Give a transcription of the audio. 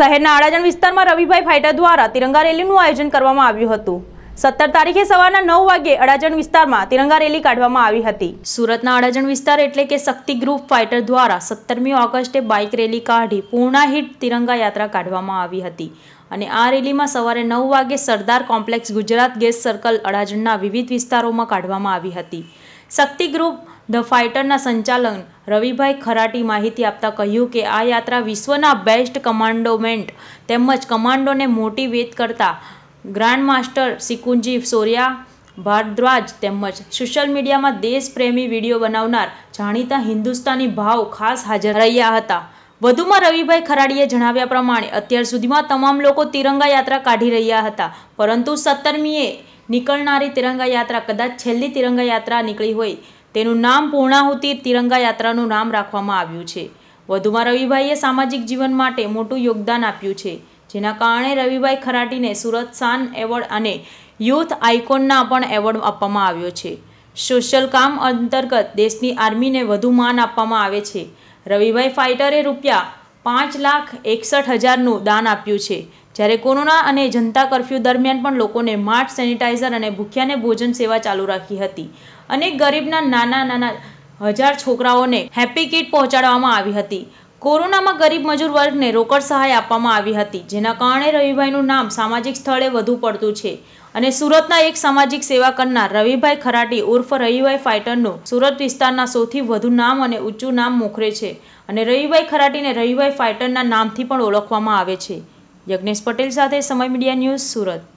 શહેરના આડાજણ વિસ્તારમાં રવિભાઈ ફાઇટર દ્વારા તિરંગા રેલીનું આયોજન કરવામાં આવ્યું હતું સત્તર તારીખે સવારના નવ વાગે અડાજણ વિસ્તારમાં તિરંગા રેલી કાઢવામાં આવી હતી સુરતના અડાજણ વિસ્તાર એટલે કે શક્તિ ગ્રુપ ફાઇટર દ્વારા સત્તરમી ઓગસ્ટે બાઇક રેલી કાઢી પૂર્ણાહિત તિરંગા યાત્રા કાઢવામાં આવી હતી અને આ રેલીમાં સવારે નવ વાગે Sardar complex Gujarat gas circle અડાજણના વિવિધ વિસ્તારોમાં કાઢવામાં આવી હતી શક્તિ ગ્રુપ ધ ફાઇટરના સંચાલન રવિભાઈ ખરાટી માહિતી આપતા કહ્યું કે આ યાત્રા વિશ્વના બેસ્ટ કમાન્ડોમેન્ટ તેમજ કમાન્ડોને મોટી વેત કરતા ગ્રાન્ડ માસ્ટર સિકુંજી સોરિયા ભારદ્વાજ તેમજ સોશિયલ મીડિયામાં દેશપ્રેમી વિડીયો બનાવનાર જાણીતા હિન્દુસ્તાની ભાવ ખાસ હાજર રહ્યા હતા વધુમાં રવિભાઈ ખરાડીએ જણાવ્યા પ્રમાણે અત્યાર સુધીમાં તમામ લોકો તિરંગા યાત્રા કાઢી રહ્યા હતા પરંતુ સત્તરમીએ નીકળનારી તિરંગા યાત્રા કદાચ છેલ્લી તિરંગા યાત્રા નીકળી હોય તેનું નામ પૂર્ણાહુતિ તિરંગા યાત્રાનું નામ રાખવામાં આવ્યું છે વધુમાં રવિભાઈએ સામાજિક જીવન માટે મોટું યોગદાન આપ્યું છે જેના કારણે રવિભાઈ ખરાટીને સુરત શાન એવોર્ડ અને યુથ આઇકોનના પણ એવોર્ડ આપવામાં આવ્યો છે સોશિયલ કામ અંતર્ગત દેશની આર્મીને વધુ માન આપવામાં આવે છે રવિભાઈ ફાઇટરે રૂપિયા પાંચ લાખ એકસઠ હજારનું દાન આપ્યું છે જ્યારે કોરોના અને જનતા કર્ફ્યુ દરમિયાન પણ લોકોને માસ્ક સેનિટાઈઝર અને ભૂખ્યાને ભોજન સેવા ચાલુ રાખી હતી અનેક ગરીબના નાના નાના હજાર છોકરાઓને હેપી કીટ પહોંચાડવામાં આવી હતી કોરોનામાં ગરીબ મજૂર વર્ગને રોકડ સહાય આપવામાં આવી હતી જેના કારણે રવિભાઈનું નામ સામાજિક સ્થળે વધુ પડતું છે અને સુરતના એક સામાજિક સેવા કરનાર રવિભાઈ ખરાટી ઉર્ફ રવિભાઈ ફાઇટરનું સુરત વિસ્તારના સૌથી વધુ નામ અને ઊંચું નામ મોખરે છે અને રવિભાઈ ખરાટીને રવિભાઈ ફાઇટરના નામથી પણ ઓળખવામાં આવે છે યજ્ઞેશ પટેલ સાથે સમય મીડિયા ન્યૂઝ સુરત